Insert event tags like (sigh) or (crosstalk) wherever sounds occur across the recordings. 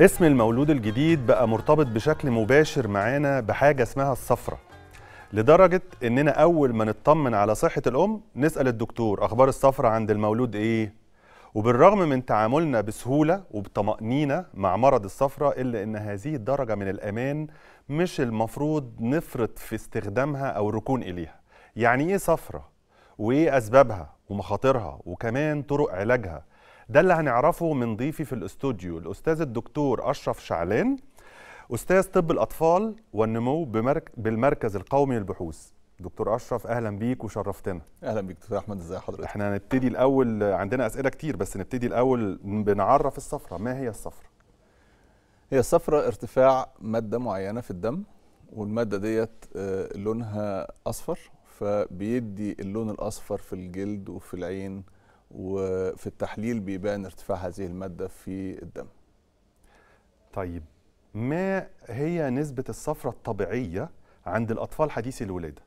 اسم المولود الجديد بقى مرتبط بشكل مباشر معانا بحاجة اسمها الصفرة لدرجة إننا أول ما نطمن على صحة الأم نسأل الدكتور أخبار الصفرة عند المولود إيه؟ وبالرغم من تعاملنا بسهولة وبطمأنينة مع مرض الصفرة إلا إن هذه الدرجة من الأمان مش المفروض نفرط في استخدامها أو الركون إليها يعني إيه صفرة؟ وإيه أسبابها ومخاطرها وكمان طرق علاجها ده اللي هنعرفه من ضيفي في الاستوديو الاستاذ الدكتور اشرف شعلان استاذ طب الاطفال والنمو بمرك... بالمركز القومي للبحوث دكتور اشرف اهلا بيك وشرفتنا اهلا بيك دكتور احمد ازي حضرتك احنا هنبتدي الاول عندنا اسئله كتير بس نبتدي الاول بنعرف الصفرة ما هي الصفرة هي الصفرة ارتفاع ماده معينه في الدم والماده ديت آه، لونها اصفر فبيدي اللون الاصفر في الجلد وفي العين وفي التحليل بيبان ارتفاع هذه الماده في الدم. طيب ما هي نسبه الصفرة الطبيعيه عند الاطفال حديثي الولاده؟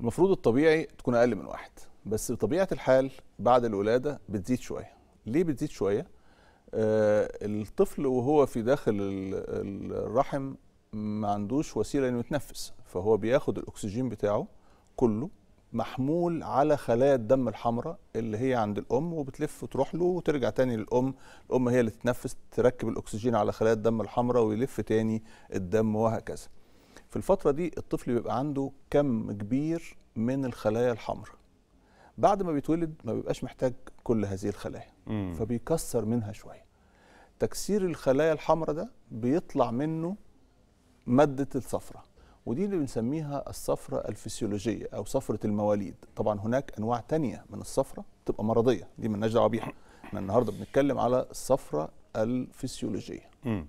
المفروض الطبيعي تكون اقل من واحد بس بطبيعه الحال بعد الولاده بتزيد شويه. ليه بتزيد شويه؟ آه الطفل وهو في داخل الرحم ما عندوش وسيله انه يتنفس فهو بياخد الاكسجين بتاعه كله محمول على خلايا الدم الحمراء اللي هي عند الام وبتلف وتروح له وترجع تاني للام الام هي اللي تتنفس تركب الاكسجين على خلايا الدم الحمراء ويلف تاني الدم وهكذا في الفتره دي الطفل بيبقى عنده كم كبير من الخلايا الحمراء بعد ما بيتولد ما بيبقاش محتاج كل هذه الخلايا مم. فبيكسر منها شويه تكسير الخلايا الحمراء ده بيطلع منه ماده الصفرة ودي اللي بنسميها الصفرة الفسيولوجية أو صفرة المواليد طبعا هناك أنواع تانية من الصفرة بتبقى مرضية دي من دعوة بيها احنا النهاردة بنتكلم على الصفرة الفسيولوجية م.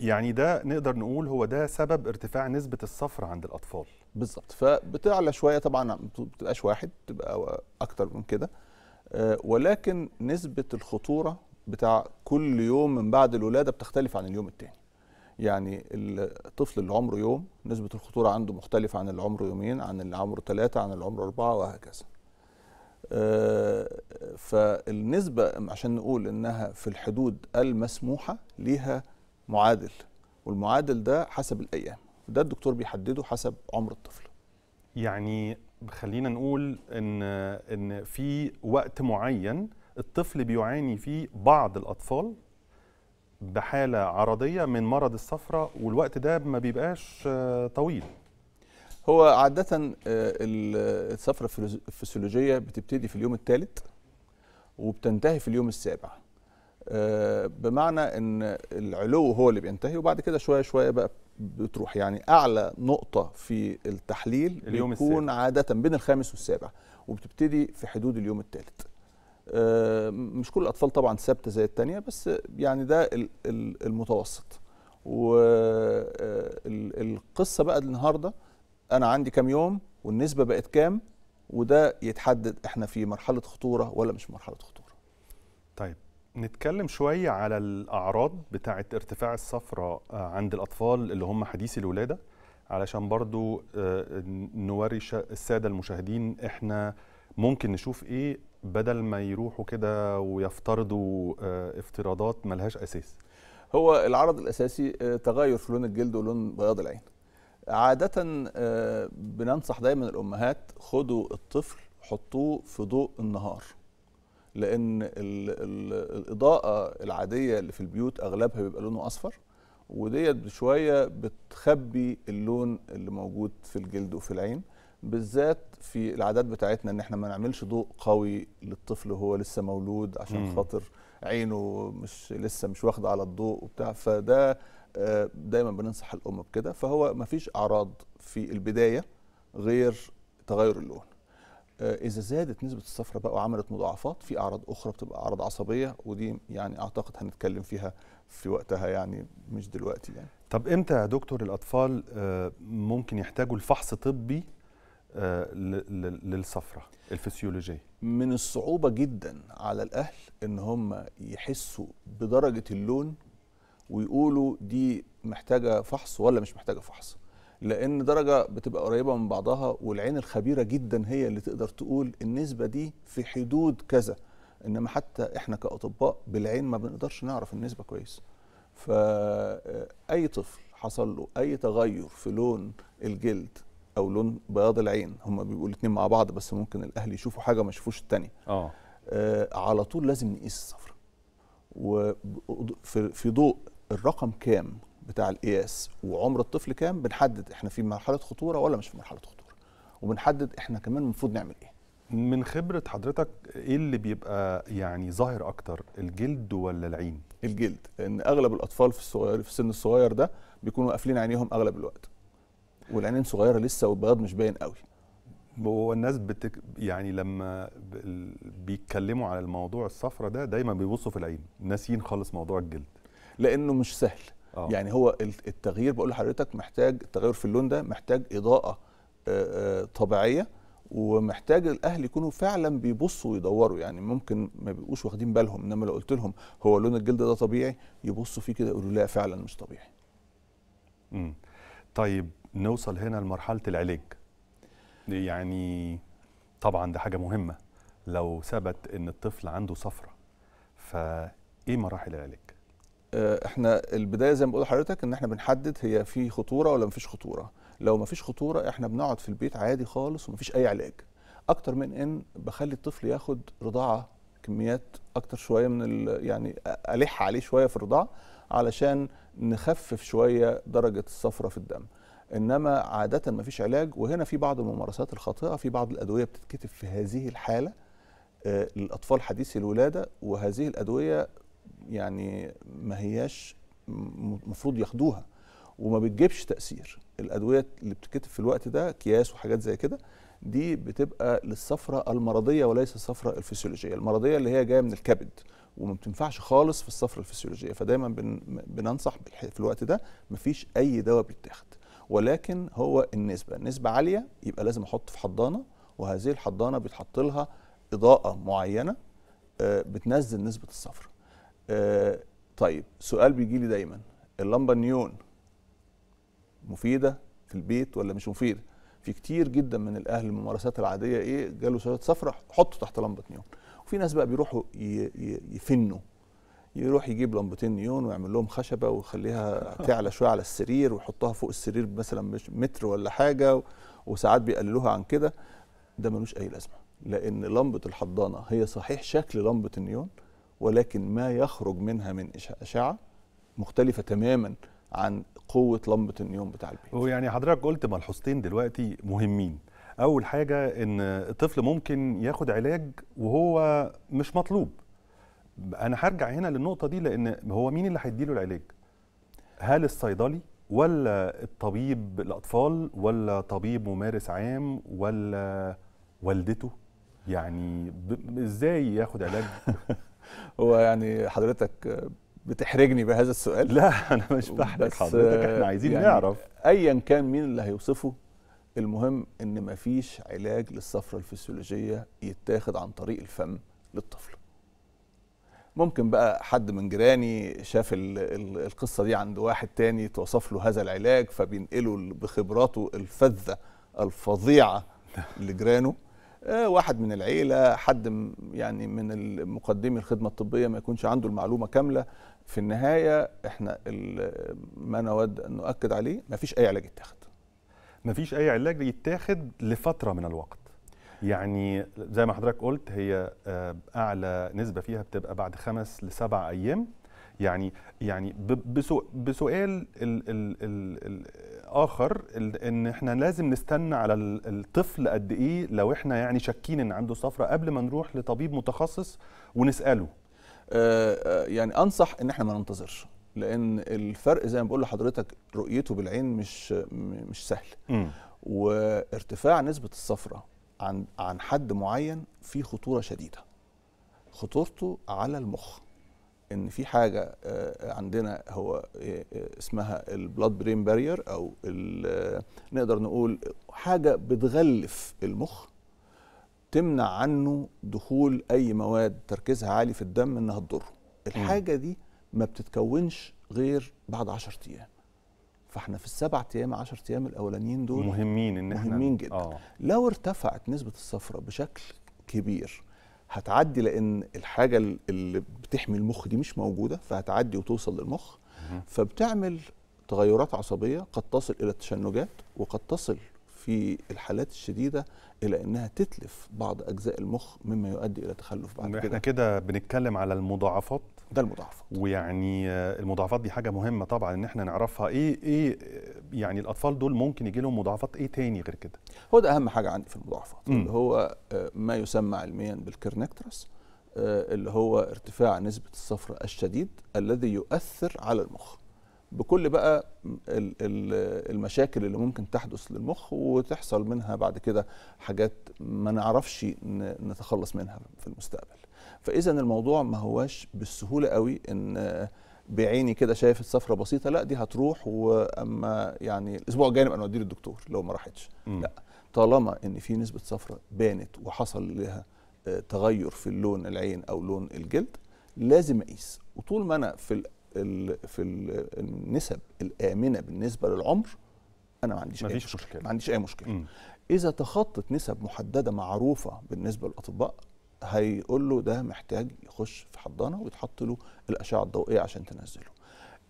يعني ده نقدر نقول هو ده سبب ارتفاع نسبة الصفرة عند الأطفال بالظبط فبتعلى شوية طبعا ما بتبقاش واحد بتبقى أكتر من كده آه، ولكن نسبة الخطورة بتاع كل يوم من بعد الولادة بتختلف عن اليوم التاني يعني الطفل اللي عمره يوم نسبة الخطورة عنده مختلفة عن اللي عمره يومين عن اللي عمره ثلاثة عن اللي عمره أربعة وهكذا آه، فالنسبة عشان نقول إنها في الحدود المسموحة ليها معادل والمعادل ده حسب الأيام ده الدكتور بيحدده حسب عمر الطفل يعني خلينا نقول ان ان في وقت معين الطفل بيعاني فيه بعض الاطفال بحاله عرضيه من مرض الصفرة والوقت ده ما بيبقاش آه، طويل هو عاده آه، الصفرة الفسيولوجيه بتبتدي في اليوم الثالث وبتنتهي في اليوم السابع آه، بمعنى ان العلو هو اللي بينتهي وبعد كده شويه شويه بقى بتروح يعني اعلى نقطه في التحليل اليوم بيكون السابع. عاده بين الخامس والسابع وبتبتدي في حدود اليوم الثالث مش كل الاطفال طبعا ثابته زي الثانيه بس يعني ده المتوسط والقصه آه، بقى النهارده انا عندي كام يوم والنسبه بقت كام وده يتحدد احنا في مرحله خطوره ولا مش مرحله خطوره طيب نتكلم شويه على الاعراض بتاعه ارتفاع الصفراء آه، عند الاطفال اللي هم حديثي الولاده علشان برضو آه، نوري الساده المشاهدين احنا ممكن نشوف ايه بدل ما يروحوا كده ويفترضوا آه، افتراضات ملهاش اساس هو العرض الاساسي آه، تغير في لون الجلد ولون بياض العين عاده آه، بننصح دايما الامهات خدوا الطفل حطوه في ضوء النهار لان الاضاءه العاديه اللي في البيوت اغلبها بيبقى لونه اصفر وديت بشويه بتخبي اللون اللي موجود في الجلد وفي العين بالذات في العادات بتاعتنا ان احنا ما نعملش ضوء قوي للطفل وهو لسه مولود عشان خاطر عينه مش لسه مش واخده على الضوء وبتاع فده آه، دايما بننصح الام بكده فهو ما فيش اعراض في البدايه غير تغير اللون آه، اذا زادت نسبه الصفرة بقى وعملت مضاعفات في اعراض اخرى بتبقى اعراض عصبيه ودي يعني اعتقد هنتكلم فيها في وقتها يعني مش دلوقتي يعني طب امتى يا دكتور الاطفال آه، ممكن يحتاجوا الفحص طبي آه، للصفرة الفسيولوجية من الصعوبة جدا على الأهل إن هم يحسوا بدرجة اللون ويقولوا دي محتاجة فحص ولا مش محتاجة فحص لأن درجة بتبقى قريبة من بعضها والعين الخبيرة جدا هي اللي تقدر تقول النسبة دي في حدود كذا إنما حتى إحنا كأطباء بالعين ما بنقدرش نعرف النسبة كويس فأي طفل حصل له أي تغير في لون الجلد او لون بياض العين هم بيبقوا الاثنين مع بعض بس ممكن الاهلي يشوفوا حاجه ما يشوفوش الثانيه آه. اه على طول لازم نقيس الصفرة وفي ضوء الرقم كام بتاع القياس وعمر الطفل كام بنحدد احنا في مرحله خطوره ولا مش في مرحله خطوره وبنحدد احنا كمان المفروض نعمل ايه من خبره حضرتك ايه اللي بيبقى يعني ظاهر اكتر الجلد ولا العين الجلد لان اغلب الاطفال في الصغير في السن الصغير ده بيكونوا قافلين عينيهم اغلب الوقت والعينين صغيره لسه والبياض مش باين قوي هو الناس بتك يعني لما بيتكلموا على الموضوع الصفرة ده دايما بيبصوا في العين ناسيين خالص موضوع الجلد لانه مش سهل أوه. يعني هو التغيير بقول لحضرتك محتاج التغير في اللون ده محتاج اضاءه آه، آه، طبيعيه ومحتاج الاهل يكونوا فعلا بيبصوا ويدوروا يعني ممكن ما بيبقوش واخدين بالهم انما لو قلت لهم هو لون الجلد ده طبيعي يبصوا فيه كده يقولوا لا فعلا مش طبيعي امم طيب نوصل هنا لمرحله العلاج يعني طبعا ده حاجه مهمه لو ثبت ان الطفل عنده صفرة فايه مراحل العلاج آه، احنا البدايه زي ما بقول لحضرتك ان احنا بنحدد هي في خطوره ولا مفيش خطوره لو مفيش خطوره احنا بنقعد في البيت عادي خالص ومفيش اي علاج اكتر من ان بخلي الطفل ياخد رضاعه كميات اكتر شويه من يعني الح عليه شويه في الرضاعه علشان نخفف شويه درجه الصفرة في الدم انما عاده ما فيش علاج وهنا في بعض الممارسات الخاطئه في بعض الادويه بتتكتب في هذه الحاله آه، للاطفال حديثي الولاده وهذه الادويه يعني ما هياش المفروض ياخدوها وما بتجيبش تاثير الادويه اللي بتتكتب في الوقت ده اكياس وحاجات زي كده دي بتبقى للصفرة المرضية وليس الصفرة الفسيولوجية المرضية اللي هي جايه من الكبد وما بتنفعش خالص في الصفرة الفسيولوجية فدايما بننصح في الوقت ده مفيش أي دواء بيتاخد ولكن هو النسبه النسبه عاليه يبقى لازم احط في حضانه وهذه الحضانه بيتحط لها اضاءه معينه آه، بتنزل نسبه الصفر آه، طيب سؤال بيجي لي دايما اللمبه النيون مفيده في البيت ولا مش مفيده في كتير جدا من الاهل الممارسات العاديه ايه جاله شاشات صفرة حطه تحت لمبه نيون وفي ناس بقى بيروحوا يفنوا يروح يجيب لمبتين نيون ويعمل لهم خشبه ويخليها (laughs) تعلى شويه على السرير ويحطها فوق السرير مثلا مش متر ولا حاجه وساعات بيقللوها عن كده ده ملوش اي لازمه لان لمبه الحضانه هي صحيح شكل لمبه النيون ولكن ما يخرج منها من اشعه مختلفه تماما عن قوه لمبه النيون بتاع البيت هو يعني حضرتك قلت ملحوظتين دلوقتي مهمين اول حاجه ان الطفل ممكن ياخد علاج وهو مش مطلوب انا هرجع هنا للنقطه دي لان هو مين اللي هيديله العلاج هل الصيدلي ولا الطبيب الاطفال ولا طبيب ممارس عام ولا والدته يعني ازاي ياخد علاج (laughs) هو يعني حضرتك بتحرجني بهذا السؤال لا انا مش بحرج حضرتك احنا يعني عايزين يعني نعرف ايا كان مين اللي هيوصفه المهم ان مفيش علاج للصفرة الفسيولوجية يتاخد عن طريق الفم للطفل ممكن بقى حد من جيراني شاف القصه دي عند واحد تاني توصف له هذا العلاج فبينقله بخبراته الفذه الفظيعه (laughs) لجيرانه آه، واحد من العيله حد يعني من مقدمي الخدمه الطبيه ما يكونش عنده المعلومه كامله في النهايه احنا ما نود ان نؤكد عليه ما فيش اي علاج يتاخد ما فيش اي علاج يتاخد لفتره من الوقت يعني زي ما حضرتك قلت هي آه، اعلى نسبه فيها بتبقى بعد خمس لسبع ايام يعني يعني بسؤال الـ الـ الـ اخر ان احنا لازم نستنى على الطفل قد ايه لو احنا يعني شاكين ان عنده صفرة قبل ما نروح لطبيب متخصص ونساله آه،, آه يعني انصح ان احنا ما ننتظرش لان الفرق زي ما بقول لحضرتك رؤيته بالعين مش مش سهل م. وارتفاع نسبه الصفره عن عن حد معين في خطوره شديده خطورته على المخ ان في حاجه آه، عندنا هو آه، آه، اسمها البلاد برين بارير او نقدر نقول حاجه بتغلف المخ تمنع عنه دخول اي مواد تركيزها عالي في الدم انها تضره الحاجه دي ما بتتكونش غير بعد 10 ايام فاحنا في السبع ايام 10 ايام الاولانيين دول مهمين ان احنا مهمين جدا آه. لو ارتفعت نسبه الصفرة بشكل كبير هتعدي لان الحاجه اللي بتحمي المخ دي مش موجوده فهتعدي وتوصل للمخ فبتعمل تغيرات عصبيه قد تصل الى التشنجات وقد تصل في الحالات الشديده الى انها تتلف بعض اجزاء المخ مما يؤدي الى تخلف بعد كده احنا كده بنتكلم على المضاعفات ده المضاعفات ويعني آه، المضاعفات دي حاجه مهمه طبعا ان احنا نعرفها ايه ايه يعني الاطفال دول ممكن يجي لهم مضاعفات ايه تاني غير كده هو ده اهم حاجه عندي في المضاعفات م. اللي هو آه، ما يسمى علميا بالكرنكترس آه، اللي هو ارتفاع نسبه الصفر الشديد الذي يؤثر على المخ بكل بقى المشاكل اللي ممكن تحدث للمخ وتحصل منها بعد كده حاجات ما نعرفش نتخلص منها في المستقبل فاذا الموضوع ما هواش بالسهوله قوي ان بعيني كده شايف السفره بسيطه لا دي هتروح واما يعني الاسبوع الجاي نبقى نوديه للدكتور لو ما راحتش لا طالما ان في نسبه صفره بانت وحصل لها آه، تغير في اللون العين او لون الجلد لازم اقيس وطول ما انا في الـ في الـ النسب الامنه بالنسبه للعمر انا ما عنديش اي مشكله ما عنديش اي مشكله اذا تخطت نسب محدده معروفه بالنسبه للاطباء هيقول له ده محتاج يخش في حضانه ويتحط له الاشعه الضوئيه عشان تنزله.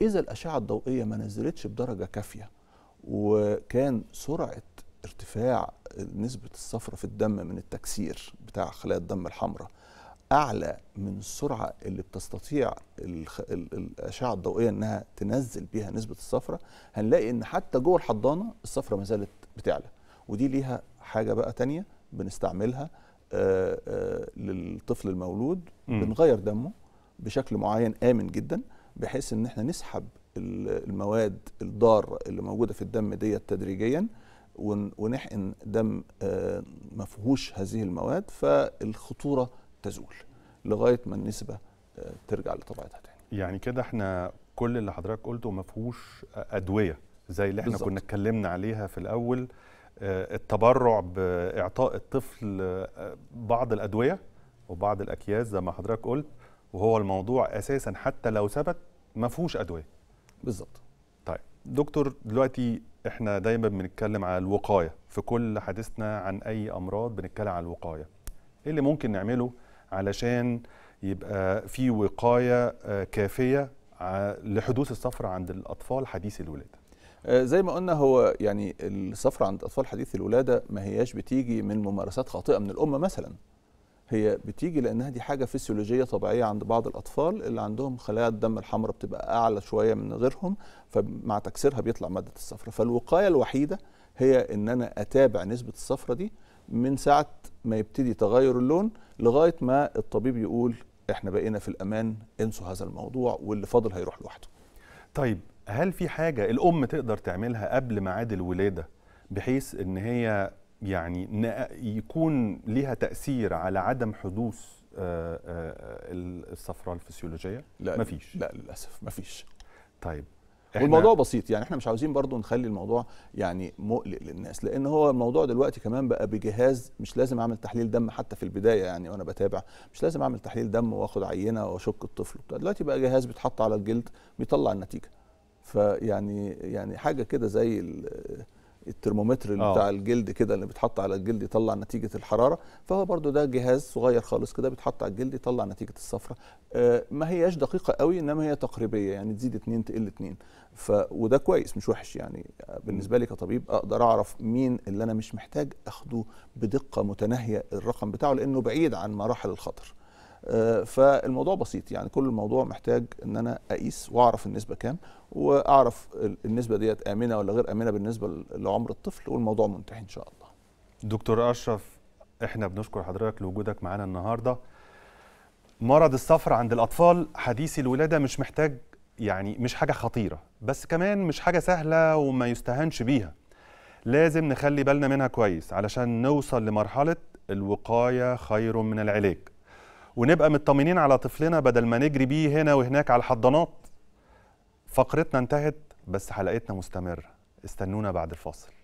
اذا الاشعه الضوئيه ما نزلتش بدرجه كافيه وكان سرعه ارتفاع نسبه الصفرة في الدم من التكسير بتاع خلايا الدم الحمراء اعلى من السرعه اللي بتستطيع الاشعه الضوئيه انها تنزل بيها نسبه الصفرة هنلاقي ان حتى جوه الحضانه الصفرة ما زالت بتعلى ودي ليها حاجه بقى تانية بنستعملها آه، آه، للطفل المولود م. بنغير دمه بشكل معين امن جدا بحيث ان احنا نسحب المواد الضاره اللي موجوده في الدم ديت تدريجيا ونحقن دم آه، ما فيهوش هذه المواد فالخطوره تزول لغايه ما النسبه ترجع لطبيعتها تاني. يعني كده احنا كل اللي حضرتك قلته ما فيهوش ادويه زي اللي احنا بالزبط. كنا اتكلمنا عليها في الاول آه، التبرع باعطاء الطفل آه، بعض الادويه وبعض الاكياس زي ما حضرتك قلت وهو الموضوع اساسا حتى لو ثبت ما فيهوش ادويه بالظبط طيب دكتور دلوقتي احنا دايما بنتكلم على الوقايه في كل حديثنا عن اي امراض بنتكلم على الوقايه ايه اللي ممكن نعمله علشان يبقى في وقايه آه، كافيه لحدوث الصفرة عند الأطفال حديث الولادة آه، زي ما قلنا هو يعني السفر عند اطفال حديث الولاده ما هياش بتيجي من ممارسات خاطئه من الام مثلا هي بتيجي لانها دي حاجه فسيولوجيه طبيعيه عند بعض الاطفال اللي عندهم خلايا الدم الحمراء بتبقى اعلى شويه من غيرهم فمع تكسيرها بيطلع ماده الصفرة فالوقايه الوحيده هي ان انا اتابع نسبه الصفرة دي من ساعه ما يبتدي تغير اللون لغايه ما الطبيب يقول احنا بقينا في الامان انسوا هذا الموضوع واللي فاضل هيروح لوحده طيب هل في حاجه الام تقدر تعملها قبل ميعاد الولاده بحيث ان هي يعني يكون ليها تاثير على عدم حدوث آه، آه، الصفراء الفسيولوجيه لا مفيش لا للاسف مفيش طيب والموضوع بسيط يعني احنا مش عاوزين برضو نخلي الموضوع يعني مقلق للناس لان هو الموضوع دلوقتي كمان بقى بجهاز مش لازم اعمل تحليل دم حتى في البدايه يعني وانا بتابع مش لازم اعمل تحليل دم واخد عينه واشك الطفل دلوقتي بقى جهاز بيتحط على الجلد بيطلع النتيجه فيعني يعني حاجه كده زي الترمومتر اللي آه. بتاع الجلد كده اللي بيتحط على الجلد يطلع نتيجه الحراره فهو برضو ده جهاز صغير خالص كده بيتحط على الجلد يطلع نتيجه الصفرة آه، ما هياش دقيقه قوي انما هي تقريبيه يعني تزيد 2 تقل 2 ف وده كويس مش وحش يعني بالنسبه لي كطبيب اقدر اعرف مين اللي انا مش محتاج اخده بدقه متناهيه الرقم بتاعه لانه بعيد عن مراحل الخطر آه، فالموضوع بسيط يعني كل الموضوع محتاج ان انا اقيس واعرف النسبه كام واعرف النسبه ديت امنه ولا غير امنه بالنسبه لعمر الطفل والموضوع منتهي ان شاء الله دكتور اشرف احنا بنشكر حضرتك لوجودك معانا النهارده مرض الصفر عند الاطفال حديث الولاده مش محتاج يعني مش حاجه خطيره بس كمان مش حاجه سهله وما يستهانش بيها لازم نخلي بالنا منها كويس علشان نوصل لمرحله الوقايه خير من العلاج ونبقى مطمنين على طفلنا بدل ما نجري بيه هنا وهناك على الحضانات فقرتنا انتهت بس حلقتنا مستمره استنونا بعد الفاصل